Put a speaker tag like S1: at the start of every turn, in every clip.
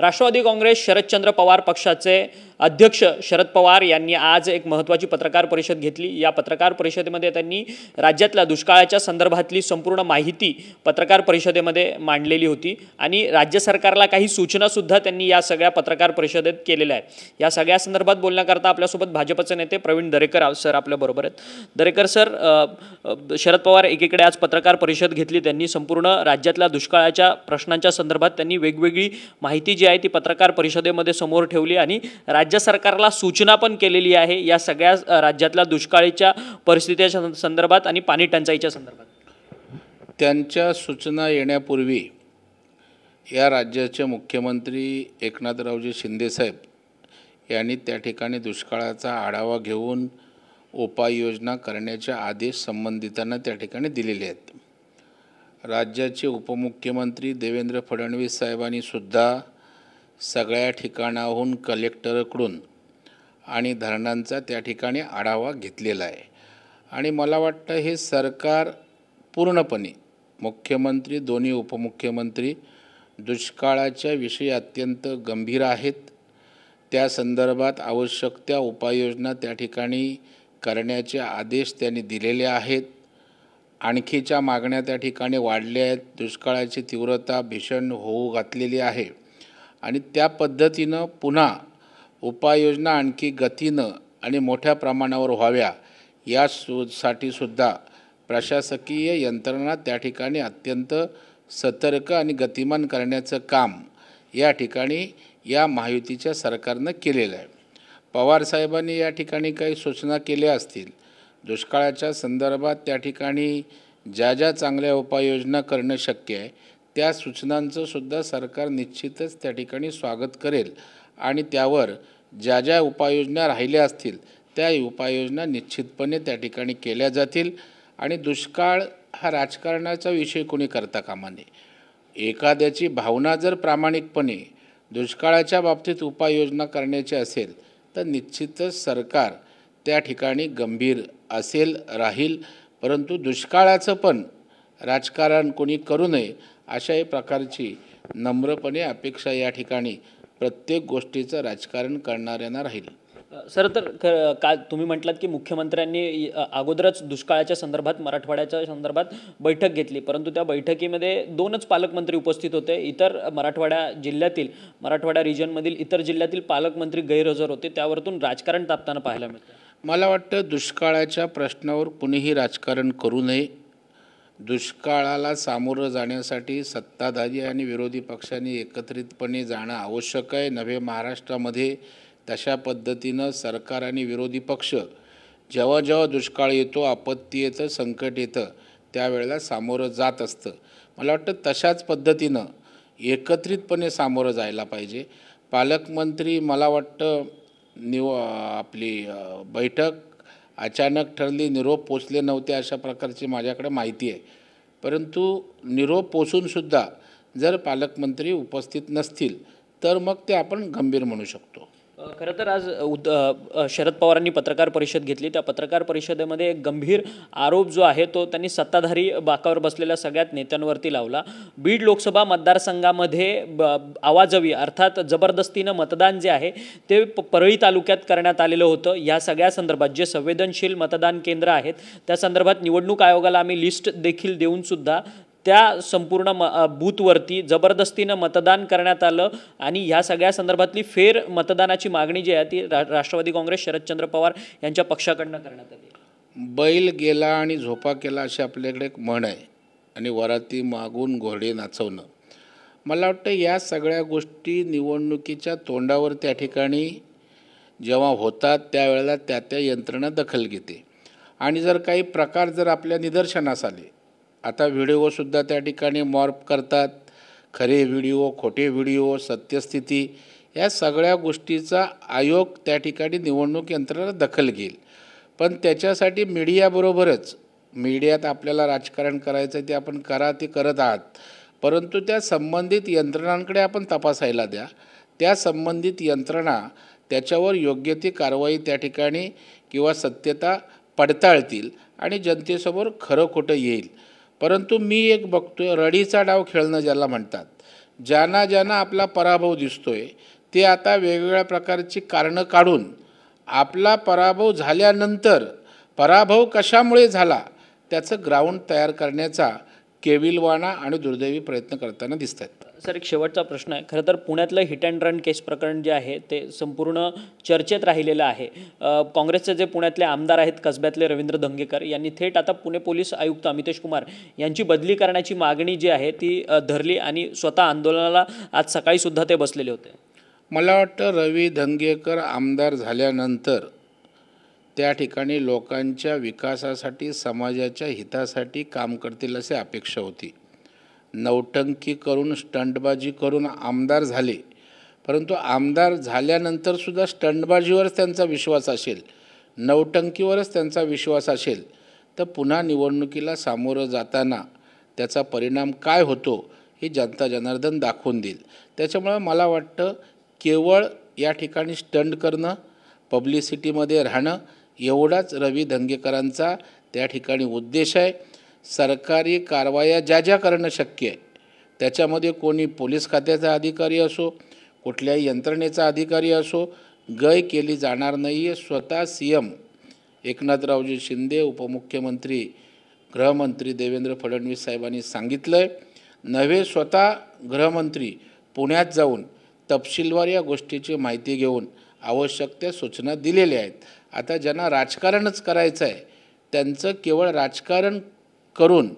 S1: राष्ट्रवादी काँग्रेस शरदचंद्र पवार पक्षाचे अध्यक्ष शरद पवार यांनी आज एक महत्त्वाची पत्रकार परिषद घेतली या पत्रकार परिषदेमध्ये त्यांनी राज्यातल्या दुष्काळाच्या संदर्भातली संपूर्ण माहिती पत्रकार परिषदेमध्ये मांडलेली होती आणि राज्य सरकारला काही सूचनासुद्धा त्यांनी या सगळ्या पत्रकार परिषदेत केलेल्या आहेत या सगळ्या संदर्भात बोलण्याकरता आपल्यासोबत भाजपचे नेते प्रवीण दरेकर सर आपल्याबरोबर आहेत दरेकर सर शरद पवार एकीकडे आज पत्रकार परिषद घेतली त्यांनी संपूर्ण राज्यातल्या दुष्काळाच्या प्रश्नांच्या संदर्भात त्यांनी वेगवेगळी माहिती जी जी आहे ती पत्रकार परिषदेमध्ये समोर ठेवली आणि राज्य सरकारला सूचना पण केलेली आहे या सगळ्या राज्यातल्या दुष्काळीच्या परिस्थितीच्या संदर्भात आणि पाणी टंचाईच्या संदर्भात
S2: त्यांच्या सूचना येण्यापूर्वी या राज्याचे मुख्यमंत्री एकनाथरावजी शिंदेसाहेब यांनी त्या ठिकाणी दुष्काळाचा आढावा घेऊन उपाययोजना करण्याचे आदेश संबंधितांना त्या ठिकाणी दिलेले आहेत राज्याचे उपमुख्यमंत्री देवेंद्र फडणवीस साहेबांनीसुद्धा सगळ्या ठिकाणाहून कलेक्टरकडून आणि धरणांचा त्या ठिकाणी आढावा घेतलेला आहे आणि मला वाटतं हे सरकार पूर्णपणे मुख्यमंत्री दोन्ही उपमुख्यमंत्री दुष्काळाच्या विषयी अत्यंत गंभीर आहेत त्या संदर्भात आवश्यक त्या उपाययोजना त्या ठिकाणी करण्याचे आदेश त्यांनी दिलेले आहेत आणखीच्या मागण्या त्या ठिकाणी वाढल्या आहेत दुष्काळाची तीव्रता भीषण होऊ घातलेली आहे आणि त्या पद्धतीनं पुन्हा उपाययोजना आणखी गतीनं आणि मोठ्या प्रमाणावर व्हाव्या या सु साठी सुद्धा प्रशासकीय यंत्रणा त्या ठिकाणी अत्यंत सतर्क आणि गतिमान करण्याचं काम या ठिकाणी या महायुतीच्या सरकारनं केलेलं आहे पवारसाहेबांनी या ठिकाणी काही सूचना केल्या असतील दुष्काळाच्या संदर्भात त्या ठिकाणी ज्या ज्या चांगल्या उपाययोजना करणं शक्य आहे त्या सूचनांचंसुद्धा सरकार निश्चितच त्या ठिकाणी स्वागत करेल आणि त्यावर ज्या ज्या उपाययोजना राहिल्या असतील त्या उपाययोजना निश्चितपणे त्या ठिकाणी केल्या जातील आणि दुष्काळ हा राजकारणाचा विषय कोणी करता कामा नये एखाद्याची भावना जर प्रामाणिकपणे दुष्काळाच्या बाबतीत उपाययोजना करण्याची असेल तर निश्चितच सरकार त्या ठिकाणी गंभीर असेल राहील परंतु दुष्काळाचं पण राजकारण कोणी करू नये अशाही प्रकारची नम्रपणे अपेक्षा या ठिकाणी प्रत्येक गोष्टीचं राजकारण करणाऱ्यांना राहील सर तर काल तुम्ही
S1: म्हटलात की मुख्यमंत्र्यांनी अगोदरच दुष्काळाच्या संदर्भात मराठवाड्याच्या संदर्भात बैठक घेतली परंतु त्या बैठकीमध्ये दोनच पालकमंत्री उपस्थित होते इतर मराठवाड्या जिल्ह्यातील मराठवाडा रिजनमधील इतर जिल्ह्यातील पालकमंत्री गैरहजर होते त्यावरतून राजकारण तापताना पाहायला मिळतं
S2: मला वाटतं दुष्काळाच्या प्रश्नावर कुणीही राजकारण करू नये दुष्काळाला सामोरं जाण्यासाठी सत्ताधारी आणि विरोधी पक्षांनी एकत्रितपणे जाणं आवश्यक आहे नव्हे महाराष्ट्रामध्ये तशा पद्धतीनं सरकार आणि विरोधी पक्ष जेव्हा जेव्हा दुष्काळ येतो आपत्ती येतं संकट येतं त्यावेळेला सामोरं जात असतं मला वाटतं तशाच पद्धतीनं एकत्रितपणे सामोरं जायला पाहिजे पालकमंत्री मला वाटतं निव आपली बैठक अचानक ठरली निरोप पोचले नव्हते अशा प्रकारची माझ्याकडे माहिती आहे परंतु निरोप पोचूनसुद्धा जर पालकमंत्री उपस्थित नसतील तर मग ते आपण गंभीर म्हणू शकतो
S1: खरं तर आज उद शरद पवारांनी पत्रकार परिषद घेतली त्या पत्रकार परिषदेमध्ये एक गंभीर आरोप जो आहे तो त्यांनी सत्ताधारी बाकावर बसलेल्या सगळ्यात नेत्यांवरती लावला बीड लोकसभा मतदारसंघामध्ये ब आवाजवी अर्थात जबरदस्तीनं मतदान जे आहे ते परळी तालुक्यात करण्यात आलेलं होतं या सगळ्या संदर्भात जे संवेदनशील मतदान केंद्र आहेत त्या संदर्भात निवडणूक आयोगाला आम्ही लिस्ट देखील देऊनसुद्धा त्या संपूर्ण म बूथवरती जबरदस्तीनं मतदान करण्यात आलं आणि ह्या सगळ्या संदर्भातली फेर मतदानाची मागणी जी आहे ती रा राष्ट्रवादी काँग्रेस शरदचंद्र पवार यांच्या पक्षाकडनं करण्यात
S2: आली बैल गेला आणि झोपा केला अशी आपल्याकडे एक म्हण आहे आणि वराती मागून घोडे नाचवणं मला वाटतं या सगळ्या गोष्टी निवडणुकीच्या तोंडावर त्या ठिकाणी जेव्हा होतात त्यावेळेला त्या त्या यंत्रणा दखल घेते आणि जर काही प्रकार जर आपल्या निदर्शनास आले आता व्हिडिओसुद्धा त्या ठिकाणी मॉर्प करतात खरे व्हिडिओ खोटे व्हिडिओ सत्यस्थिती या सगळ्या गोष्टीचा आयोग त्या ठिकाणी निवडणूक यंत्रणा दखल घेईल पण त्याच्यासाठी मीडियाबरोबरच मीडियात आपल्याला राजकारण करायचं ते आपण करा ते करत आहात परंतु त्या संबंधित यंत्रणांकडे आपण तपासायला द्या त्या संबंधित यंत्रणा त्याच्यावर योग्य ती कारवाई त्या ठिकाणी किंवा सत्यता पडताळतील आणि जनतेसमोर खरं खोटं येईल परंतु मी एक बघतोय रडीचा डाव खेळणं ज्याला म्हणतात ज्यांना ज्यांना आपला पराभव दिसतोय ते आता वेगवेगळ्या प्रकारची कारणं काढून आपला पराभव झाल्यानंतर पराभव कशामुळे झाला त्याचं ग्राउंड तयार करण्याचा केविलवाणा आणि दुर्दैवी प्रयत्न करताना दिसत आहेत सर एक शेवटचा प्रश्न आहे खरं तर पुण्यातलं
S1: हिट अँड रन केस प्रकरण जे आहे ते संपूर्ण चर्चेत राहिलेलं आहे काँग्रेसचे जे पुण्यातले आमदार आहेत कसब्यातले रवींद्र धंगेकर यांनी थेट आता पुणे पोलीस आयुक्त अमितेश कुमार यांची बदली करण्याची मागणी जी आहे ती धरली आणि स्वतः आंदोलनाला आज सकाळीसुद्धा ते बसलेले होते
S2: मला वाटतं रवी धंगेकर आमदार झाल्यानंतर त्या ठिकाणी लोकांच्या विकासासाठी समाजाच्या हितासाठी काम करतील असे अपेक्षा होती नौटंकी करून स्टंटबाजी करून आमदार झाले परंतु आमदार झाल्यानंतरसुद्धा स्टंटबाजीवरच त्यांचा विश्वास असेल नौटंकीवरच त्यांचा विश्वास असेल तर पुन्हा निवडणुकीला सामोरं जाताना त्याचा परिणाम काय होतो हे जनता जनार्दन दाखवून देईल त्याच्यामुळं मला वाटतं केवळ या ठिकाणी स्टंट करणं पब्लिसिटीमध्ये राहणं एवढाच रवी धंगेकरांचा त्या ठिकाणी उद्देश आहे सरकारी कारवाया ज्या ज्या करणं शक्य आहे त्याच्यामध्ये कोणी पोलीस खात्याचा अधिकारी असो कुठल्याही यंत्रणेचा अधिकारी असो गय केली जाणार नाही आहे स्वतः सी एम एकनाथरावजी शिंदे उपमुख्यमंत्री गृहमंत्री देवेंद्र फडणवीस साहेबांनी सांगितलं आहे नव्हे स्वतः गृहमंत्री पुण्यात जाऊन तपशीलवार या गोष्टीची माहिती घेऊन आवश्यक त्या सूचना दिलेल्या आहेत आता ज्यांना राजकारणच करायचं आहे त्यांचं केवळ राजकारण करून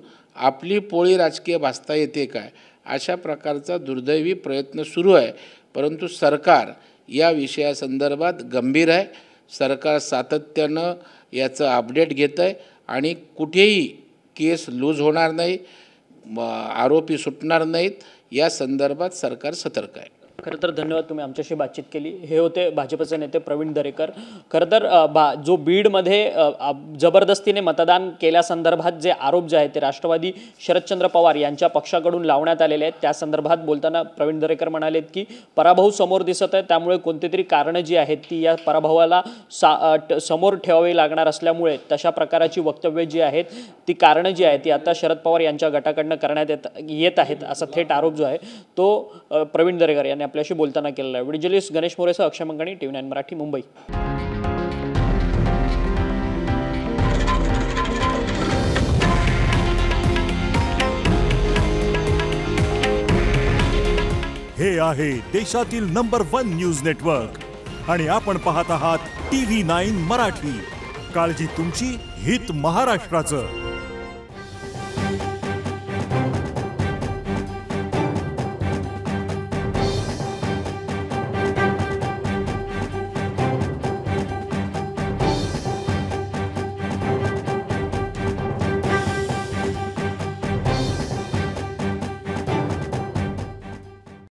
S2: आपली पोळी राजकीय भासता येते काय अशा प्रकारचा दुर्दैवी प्रयत्न सुरू आहे परंतु सरकार या विषयासंदर्भात गंभीर आहे सरकार सातत्यानं याचं अपडेट घेत आहे आणि कुठेही केस लूज होणार नाही आरोपी सुटणार नाहीत या संदर्भात सरकार सतर्क आहे
S1: खरं तर धन्यवाद तुम्ही आमच्याशी बातचीत केली हे होते भाजपचे नेते प्रवीण दरेकर खरं तर बा जो बीडमध्ये जबरदस्तीने मतदान केल्यासंदर्भात जे आरोप जे आहेत ते राष्ट्रवादी शरदचंद्र पवार यांच्या पक्षाकडून लावण्यात आलेले आहेत त्या संदर्भात बोलताना प्रवीण दरेकर म्हणालेत की पराभव समोर दिसत आहे त्यामुळे कोणती तरी कारणं जी आहेत ती या पराभवाला सा समोर ठेवावी लागणार असल्यामुळे तशा प्रकाराची वक्तव्य जी आहेत ती कारणं जी आहेत ती आता शरद पवार यांच्या गटाकडनं करण्यात येत येत आहेत असा थेट आरोप जो आहे तो प्रवीण दरेकर यांनी आपल्याशी बोलताना केलेला आहे विडिजलिस गणेश मोरेसह अक्षय मंगणी टी व्ही मराठी मुंबई
S2: हे आहे देशातील नंबर वन न्यूज नेटवर्क आणि आपण पाहत आहात टी व्ही नाईन मराठी काळजी तुमची हित महाराष्ट्राचं